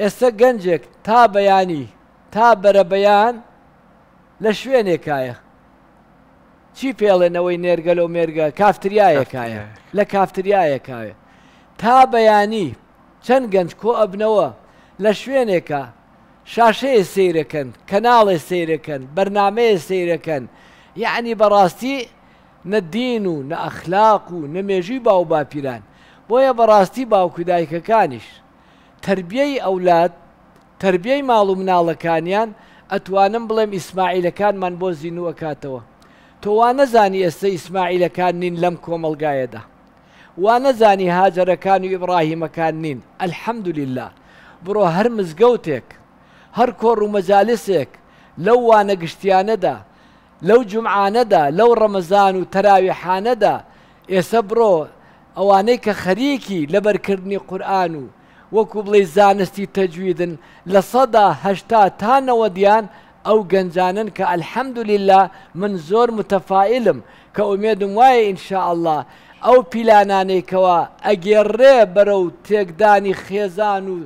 ئێستا گەنجێک تا بەیانی تا بەرە بەیان لە شوێنێکایە چی پێڵێنەوەی نێرگەل و مێرگە کافتریایەکایە لە کافتریایەکایە تا بەیانی چەند گەنج کۆ ئەبنەوە لە شوێنێکە شاشەیە سیرەکەن کەناڵێ سیرەکەن بەرنمەیە سیرەکەن یعنی بەڕاستی نەدین و نە ئەخلاق و نەمێژی باو باپیران بۆیە بەڕاستی باوکو دایکەکانیش تربیەی ئەولات تربیەی ماڵ و مناڵەکانیان ئەتوانم بڵێم ئیسماعیلەکانمان بۆ زینوە کاتەوە تۆوا نەزانی ئێستا ئیسماعیلەکان نین لەم کۆمەلگایەدا وا نەزانی هاجرەکان و ئیبراهیمەکان نین ئەلحەمدوللا بڕۆ هەر مزگەوتێک هەر کۆڕ و مەجالسێک لەو وانەگشتیانەدا لەو جمعانەدا لەو ڕەمەزان و تەراویحانەدا ئێسە بڕۆ ئەوانەی کە خەریکی لەبەرکردنی قورآن و وەکو بڵێ زانستی تەجویدن لە سەدا هەشتا تانەوە دییان ئەو گەنجانن کە ئەلحەمدوللا من زۆر متەفائلم کە ئومێدم وایە ئینشاءله ئەو پیلانانێکەوە ئەگەڕێ بەرە و تێکدانی خێزان و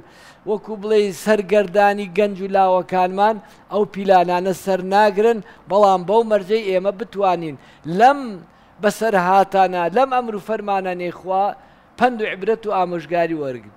وەکو بڵێ سەرگەردانی گەنج و لاوەکانمان ئەو پیلانانە سەرناگرن بەڵام بەو مەرجەی ئێمە بتوانین لەم بەسەر هاتانە لەم ئەمر و فەرمانە نێخوا پند و عبرەت و ئامۆژگاری وەرگن.